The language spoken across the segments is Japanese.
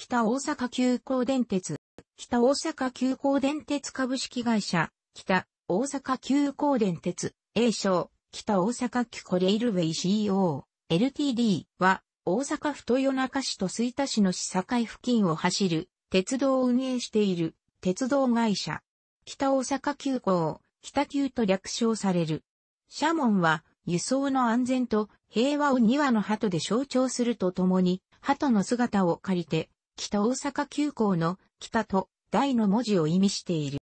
北大阪急行電鉄、北大阪急行電鉄株式会社、北大阪急行電鉄、A 賞、北大阪急行レイルウェイ CEO、LTD は、大阪府豊中市と吹田市の市境付近を走る、鉄道を運営している、鉄道会社。北大阪急行、北急と略称される。社門は、輸送の安全と平和を2羽の鳩で象徴するとともに、鳩の姿を借りて、北大阪急行の北と大の文字を意味している。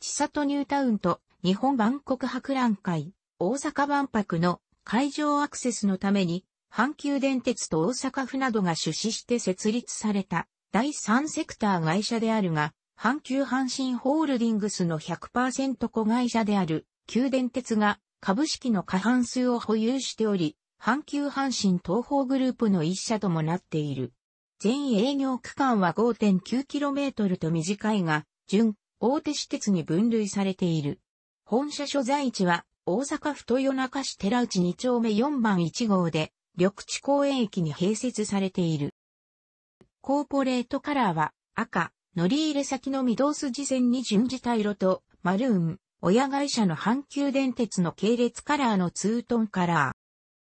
千里ニュータウンと日本万国博覧会、大阪万博の会場アクセスのために、阪急電鉄と大阪府などが出資して設立された第三セクター会社であるが、阪急阪神ホールディングスの100%子会社である、旧電鉄が株式の過半数を保有しており、阪急阪神東方グループの一社ともなっている。全営業区間は 5.9km と短いが、準、大手私鉄に分類されている。本社所在地は、大阪府豊中市寺内2丁目4番1号で、緑地公園駅に併設されている。コーポレートカラーは、赤、乗り入れ先の御堂筋線に準じた色と、マルーン、親会社の阪急電鉄の系列カラーのツートンカラ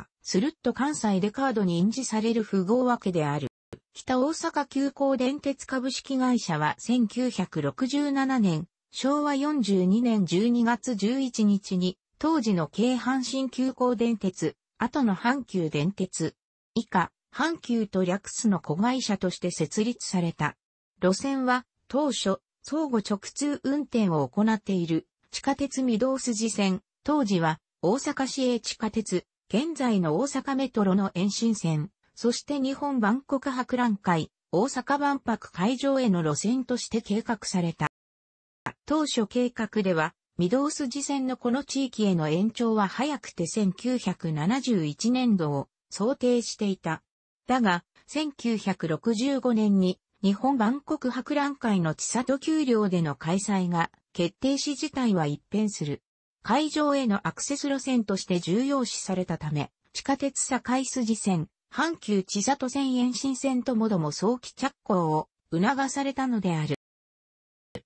ー。スルッと関西でカードに印字される符号わけである。北大阪急行電鉄株式会社は1967年、昭和42年12月11日に、当時の京阪神急行電鉄、後の阪急電鉄、以下、阪急と略すの子会社として設立された。路線は、当初、相互直通運転を行っている、地下鉄御堂筋線、当時は、大阪市営地下鉄、現在の大阪メトロの延伸線、そして日本万国博覧会、大阪万博会場への路線として計画された。当初計画では、御堂筋線のこの地域への延長は早くて1971年度を想定していた。だが、1965年に日本万国博覧会の地里丘陵での開催が決定し事態は一変する。会場へのアクセス路線として重要視されたため、地下鉄堺筋線、阪急千里線延伸線ともども早期着工を促されたのである。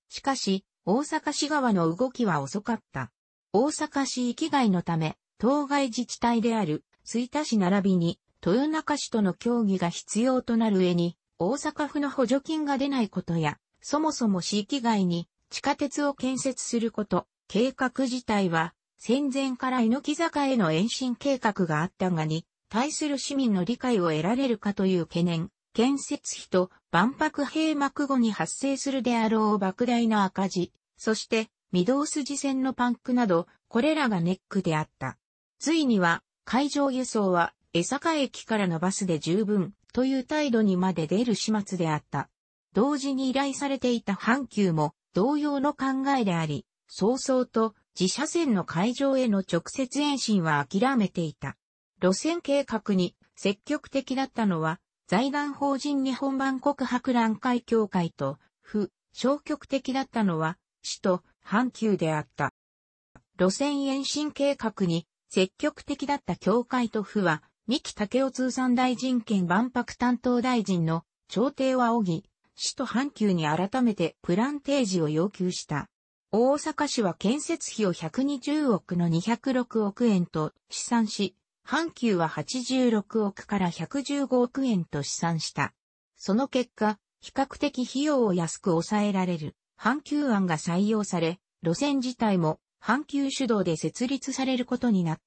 しかし、大阪市側の動きは遅かった。大阪市域外のため、当該自治体である、吹田市並びに、豊中市との協議が必要となる上に、大阪府の補助金が出ないことや、そもそも市域外に地下鉄を建設すること、計画自体は、戦前から猪木坂への延伸計画があったがに、対する市民の理解を得られるかという懸念、建設費と万博閉幕後に発生するであろう莫大な赤字、そして御堂筋線のパンクなど、これらがネックであった。ついには、海上輸送は江坂駅からのバスで十分という態度にまで出る始末であった。同時に依頼されていた阪急も同様の考えであり、早々と自社線の会場への直接延伸は諦めていた。路線計画に積極的だったのは、財団法人日本版国博覧会協会と、府、消極的だったのは、市と阪急であった。路線延伸計画に積極的だった協会と府は、三木武夫通産大臣兼万博担当大臣の朝廷は仰ぎ、市と阪急に改めてプラン提示を要求した。大阪市は建設費を120億の206億円と試算し、阪急は86億から115億円と試算した。その結果、比較的費用を安く抑えられる、阪急案が採用され、路線自体も阪急主導で設立されることになっ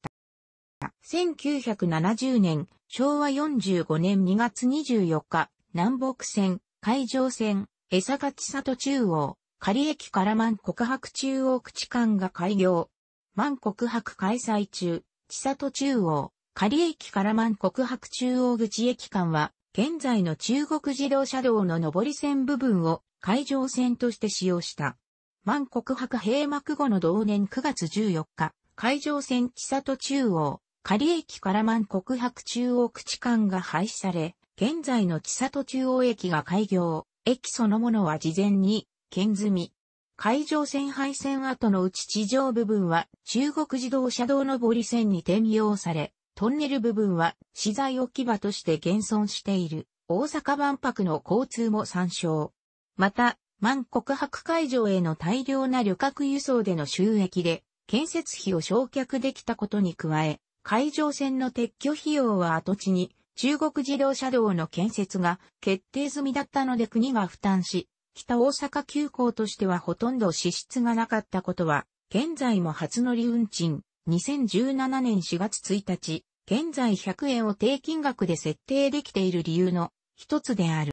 た。1970年、昭和45年2月24日、南北線、海上線、江坂千里中央、仮駅から万国博中央口間が開業。万国博開催中、千里中央、仮駅から万国白中央口駅間は、現在の中国自動車道の上り線部分を海上線として使用した。万国白閉幕後の同年9月14日、海上線千里中央、仮駅から万国白中央口間が廃止され、現在の千里中央駅が開業、駅そのものは事前に、県済み。海上線廃線跡のうち地上部分は中国自動車道上り線に転用され、トンネル部分は資材置き場として現存している大阪万博の交通も参照。また、万国博会場への大量な旅客輸送での収益で建設費を焼却できたことに加え、海上線の撤去費用は跡地に中国自動車道の建設が決定済みだったので国が負担し、北大阪急行としてはほとんど支出がなかったことは、現在も初乗り運賃2017年4月1日、現在100円を低金額で設定できている理由の一つである。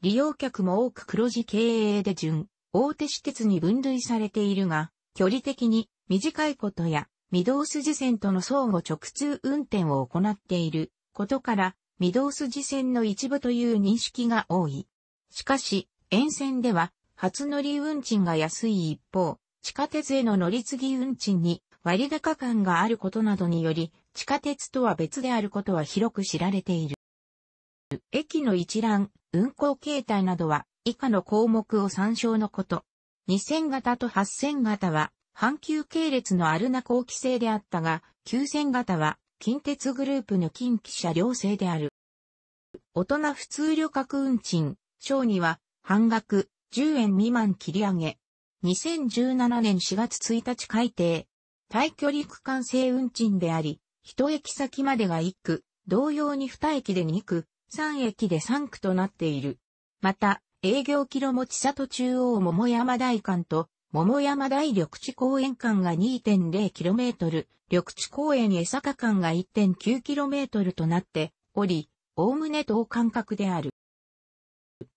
利用客も多く黒字経営で順、大手私鉄に分類されているが、距離的に短いことや、御堂筋線との相互直通運転を行っていることから、御堂筋線の一部という認識が多い。しかし、沿線では、初乗り運賃が安い一方、地下鉄への乗り継ぎ運賃に割高感があることなどにより、地下鉄とは別であることは広く知られている。駅の一覧、運行形態などは以下の項目を参照のこと。2000型と8000型は阪急系列のアルナ後期制であったが、9000型は近鉄グループの近畿車両制である。大人普通旅客運賃、小には半額10円未満切り上げ。2017年4月1日改定。対距離区間制運賃であり、一駅先までが一区、同様に二駅で二区、三駅で三区となっている。また、営業キロも千里中央桃山台間と、桃山台緑地公園間が 2.0km、緑地公園江坂間が 1.9km となっており、おおむね等間隔である。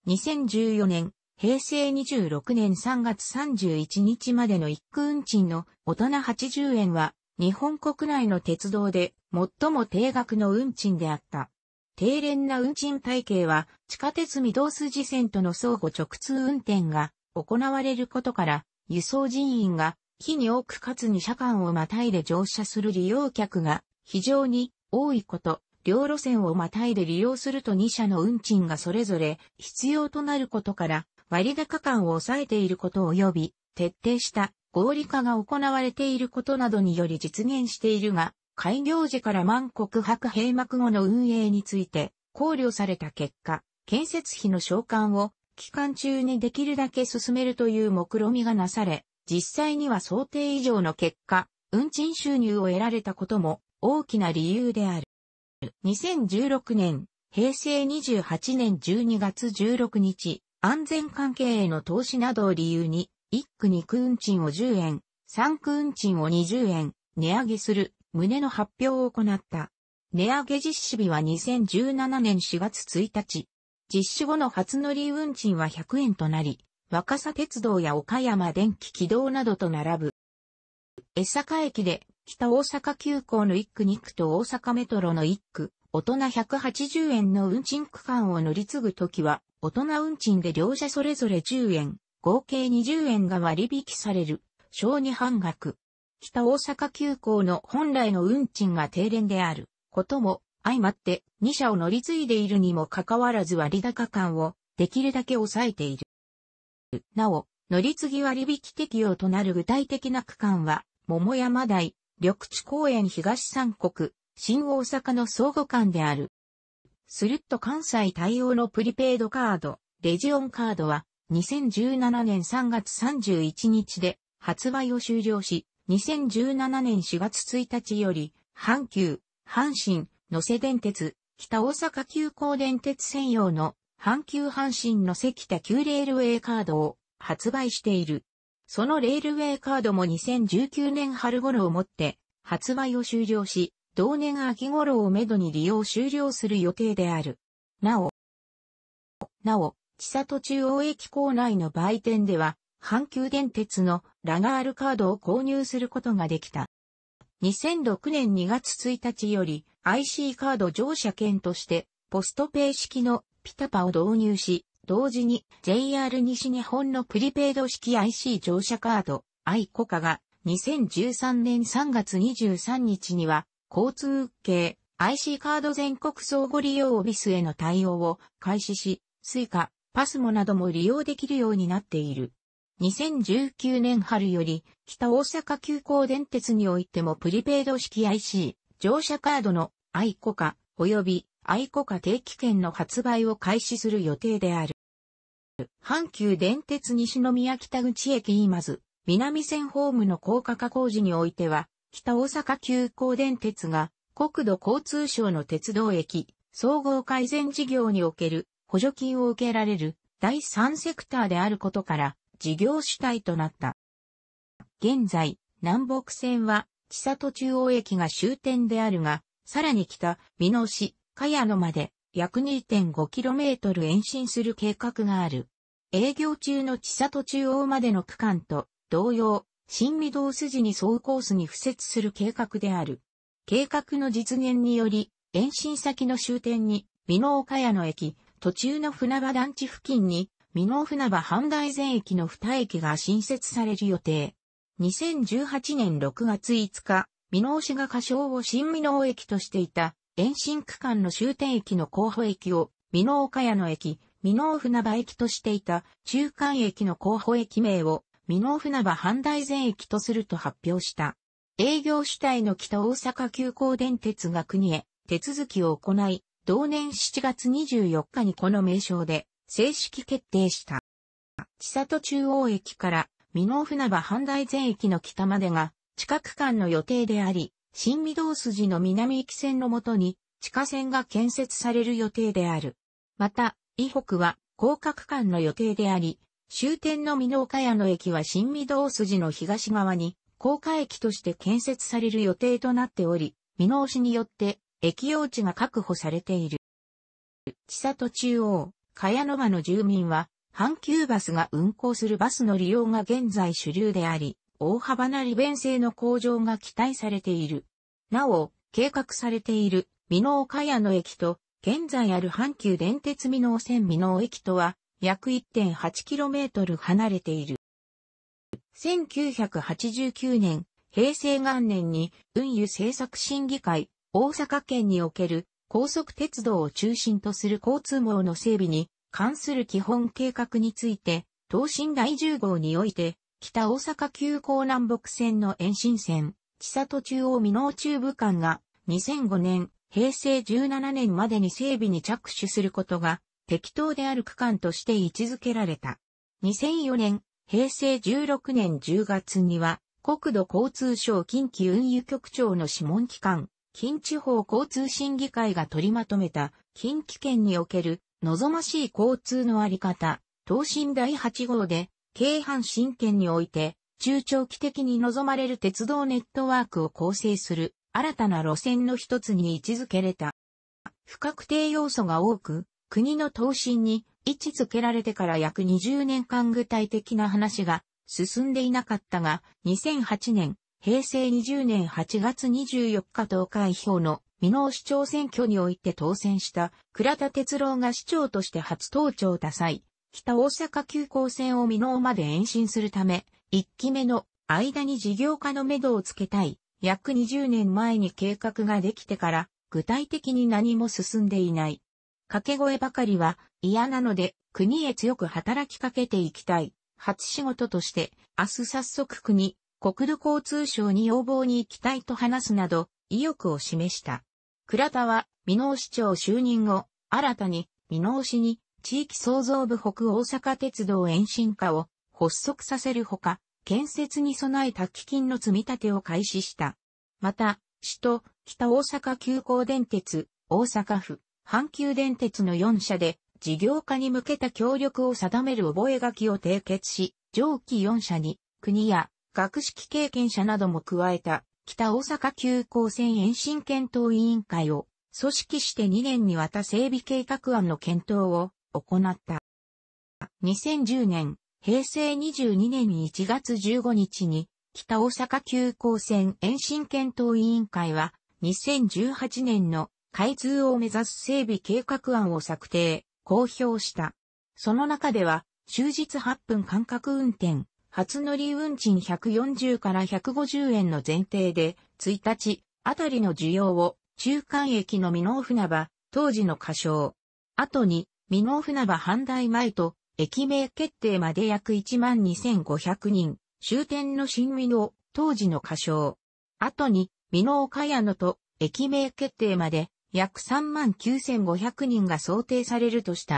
2014年、平成26年3月31日までの一区運賃の大人80円は、日本国内の鉄道で最も低額の運賃であった。低廉な運賃体系は地下鉄御堂筋線との相互直通運転が行われることから、輸送人員が日に多くかつに車間をまたいで乗車する利用客が非常に多いこと、両路線をまたいで利用すると2社の運賃がそれぞれ必要となることから、割高感を抑えていること及び、徹底した合理化が行われていることなどにより実現しているが、開業時から万国博閉幕後の運営について考慮された結果、建設費の償還を期間中にできるだけ進めるという目論みがなされ、実際には想定以上の結果、運賃収入を得られたことも大きな理由である。2016年、平成28年12月16日、安全関係への投資などを理由に、1区2区運賃を10円、3区運賃を20円、値上げする、旨の発表を行った。値上げ実施日は2017年4月1日。実施後の初乗り運賃は100円となり、若狭鉄道や岡山電気軌道などと並ぶ。江坂駅で北大阪急行の1区2区と大阪メトロの1区、大人180円の運賃区間を乗り継ぐときは、大人運賃で両者それぞれ10円、合計20円が割引される、小児半額。北大阪急行の本来の運賃が停電であることも相まって2社を乗り継いでいるにもかかわらず割高感をできるだけ抑えている。なお、乗り継ぎ割引適用となる具体的な区間は、桃山台、緑地公園東三国、新大阪の相互間である。スルッと関西対応のプリペイドカード、レジオンカードは、2017年3月31日で発売を終了し、2017年4月1日より、阪急、阪神、野瀬電鉄、北大阪急行電鉄専用の阪急阪神の瀬北急レールウェイカードを発売している。そのレールウェイカードも2019年春頃をもって発売を終了し、同年秋頃をめどに利用終了する予定である。なお、なお、千里中央駅構内の売店では、阪急電鉄のラガールカードを購入することができた。2006年2月1日より IC カード乗車券としてポストペイ式のピタパを導入し、同時に JR 西日本のプリペイド式 IC 乗車カード i コカが2013年3月23日には交通系 IC カード全国相互利用オィスへの対応を開始し、スイカ、パスモなども利用できるようになっている。2019年春より、北大阪急行電鉄においてもプリペイド式 IC、乗車カードの愛子化及び愛子化定期券の発売を開始する予定である。阪急電鉄西宮北口駅今津、南線ホームの高架化工事においては、北大阪急行電鉄が国土交通省の鉄道駅、総合改善事業における補助金を受けられる第3セクターであることから事業主体となった。現在、南北線は、千里中央駅が終点であるが、さらに北、美濃市、茅野まで約 2.5km 延伸する計画がある。営業中の千里中央までの区間と同様、新御堂筋に総コースに付設する計画である。計画の実現により、延伸先の終点に、美濃岡谷の駅、途中の船場団地付近に、美濃船場半大前駅の二駅が新設される予定。2018年6月5日、美濃市が仮称を新美濃駅としていた、延伸区間の終点駅の候補駅を、美濃岡谷の駅、美濃船場駅としていた中間駅の候補駅名を、美濃船場半大前駅とすると発表した。営業主体の北大阪急行電鉄が国へ手続きを行い、同年7月24日にこの名称で正式決定した。千里中央駅から美濃船場半大全駅の北までが地下区間の予定であり、新御堂筋の南行き線のもとに地下線が建設される予定である。また、伊北は高架区間の予定であり、終点の美濃岡谷の駅は新御堂筋の東側に高架駅として建設される予定となっており、美濃市によって駅用地が確保されている。千里中央、茅野間の住民は、阪急バスが運行するバスの利用が現在主流であり、大幅な利便性の向上が期待されている。なお、計画されている、美濃茅野駅と、現在ある阪急電鉄美濃線美濃駅とは、約 1.8km 離れている。1989年、平成元年に、運輸政策審議会、大阪県における高速鉄道を中心とする交通網の整備に関する基本計画について、東進第10号において、北大阪急行南北線の延伸線、千里中央美濃中部間が2005年、平成17年までに整備に着手することが適当である区間として位置づけられた。2004年、平成16年10月には、国土交通省近畿運輸局長の諮問機関、近地方交通審議会が取りまとめた、近畿圏における望ましい交通のあり方、東進第8号で、京阪神圏において、中長期的に望まれる鉄道ネットワークを構成する新たな路線の一つに位置づけれた。不確定要素が多く、国の答申に位置づけられてから約20年間具体的な話が進んでいなかったが、2008年平成20年8月24日投開票の未納市長選挙において当選した倉田哲郎が市長として初登庁多際、北大阪急行線を未納まで延伸するため、1期目の間に事業化のめどをつけたい。約20年前に計画ができてから具体的に何も進んでいない。掛け声ばかりは嫌なので国へ強く働きかけていきたい。初仕事として明日早速国国土交通省に要望に行きたいと話すなど、意欲を示した。倉田は、美濃市長就任後、新たに、美濃市に、地域創造部北大阪鉄道延伸化を発足させるほか、建設に備えた基金の積み立てを開始した。また、市と北大阪急行電鉄、大阪府、阪急電鉄の4社で、事業化に向けた協力を定める覚書を締結し、上記4社に、国や学識経験者なども加えた、北大阪急行線延伸検討委員会を組織して2年にわた整備計画案の検討を行った。2010年、平成22年1月15日に、北大阪急行線延伸検討委員会は、2018年の開通を目指す整備計画案を策定、公表した。その中では、終日8分間隔運転、初乗り運賃140から150円の前提で、1日あたりの需要を中間駅の美濃船場、当時の仮称。後に、美濃船場半大前と、駅名決定まで約12,500人、終点の新美濃、当時の仮称。後に、美濃岡谷野と、駅名決定まで約39,500人が想定されるとした。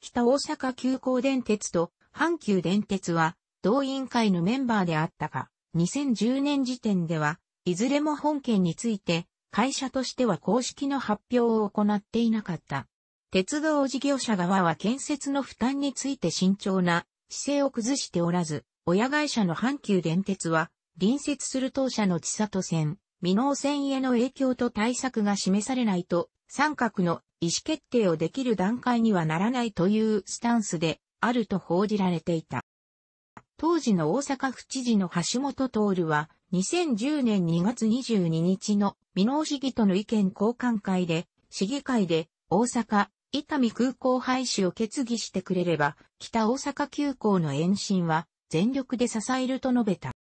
北大阪急行電鉄と阪急電鉄は同委員会のメンバーであったが、2010年時点では、いずれも本件について、会社としては公式の発表を行っていなかった。鉄道事業者側は建設の負担について慎重な姿勢を崩しておらず、親会社の阪急電鉄は、隣接する当社の千里線、未納線への影響と対策が示されないと、三角の意思決定をできる段階にはならないというスタンスであると報じられていた。当時の大阪府知事の橋本徹は、2010年2月22日の美濃市議との意見交換会で、市議会で大阪、伊丹空港廃止を決議してくれれば、北大阪急行の延伸は全力で支えると述べた。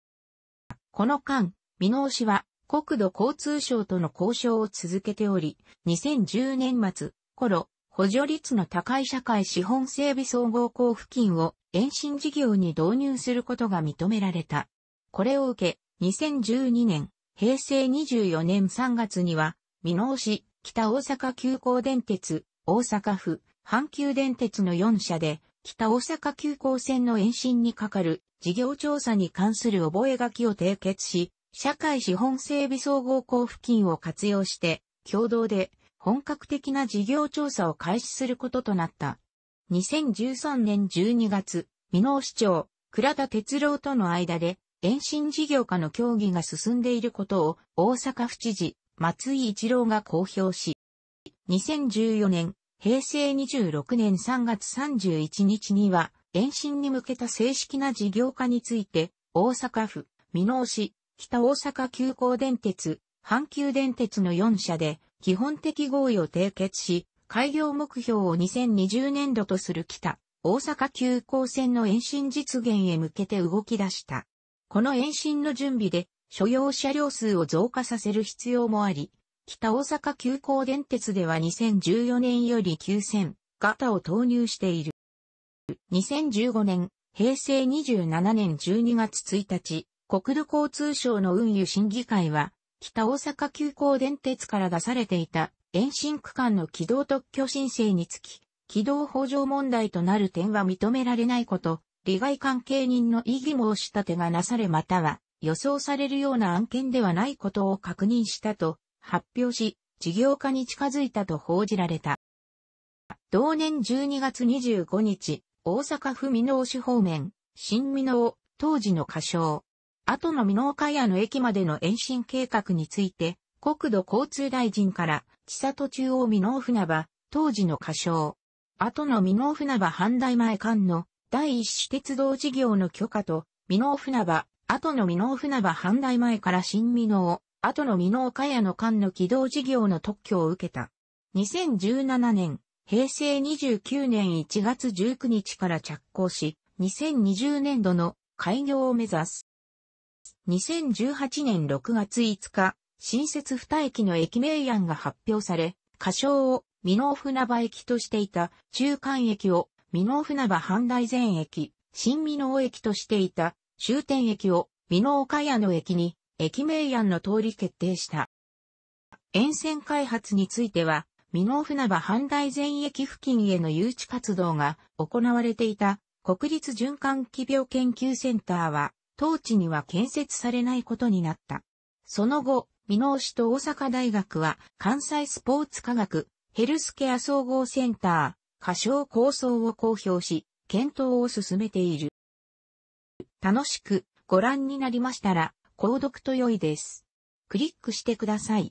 この間、美濃市は国土交通省との交渉を続けており、2010年末頃、補助率の高い社会資本整備総合交付金を延伸事業に導入することが認められた。これを受け、2012年、平成24年3月には、美濃市、北大阪急行電鉄、大阪府、阪急電鉄の4社で、北大阪急行線の延伸にかかる事業調査に関する覚書を締結し、社会資本整備総合交付金を活用して、共同で本格的な事業調査を開始することとなった。2013年12月、美濃市長、倉田哲郎との間で、延伸事業化の協議が進んでいることを大阪府知事、松井一郎が公表し、2014年、平成26年3月31日には、延伸に向けた正式な事業化について、大阪府、美濃市、北大阪急行電鉄、阪急電鉄の4社で、基本的合意を締結し、開業目標を2020年度とする北、大阪急行線の延伸実現へ向けて動き出した。この延伸の準備で、所要車両数を増加させる必要もあり、北大阪急行電鉄では2014年より9000型を投入している。2015年、平成27年12月1日、国土交通省の運輸審議会は、北大阪急行電鉄から出されていた延伸区間の軌道特許申請につき、軌道法上問題となる点は認められないこと、利害関係人の異議申し立てがなされまたは、予想されるような案件ではないことを確認したと発表し、事業化に近づいたと報じられた。同年12月25日、大阪府美濃市方面、新美濃、当時の仮称。後の美濃海屋の駅までの延伸計画について、国土交通大臣から、千里中央美濃船場、当時の仮称。後の美濃船場半大前間の第一種鉄道事業の許可と、美濃船場、後の美濃船場半大前から新美濃、後の美濃岡谷の間の軌道事業の特許を受けた。2017年、平成29年1月19日から着工し、2020年度の開業を目指す。2018年6月5日、新設二駅の駅名案が発表され、仮称を美濃船場駅としていた中間駅を美濃船場半大前駅、新美濃駅としていた終点駅を美濃岡谷の駅に駅名案の通り決定した。沿線開発については、美濃船場半大前駅付近への誘致活動が行われていた国立循環器病研究センターは、当地には建設されないことになった。その後、箕面市と大阪大学は、関西スポーツ科学、ヘルスケア総合センター、歌唱構想を公表し、検討を進めている。楽しくご覧になりましたら、購読と良いです。クリックしてください。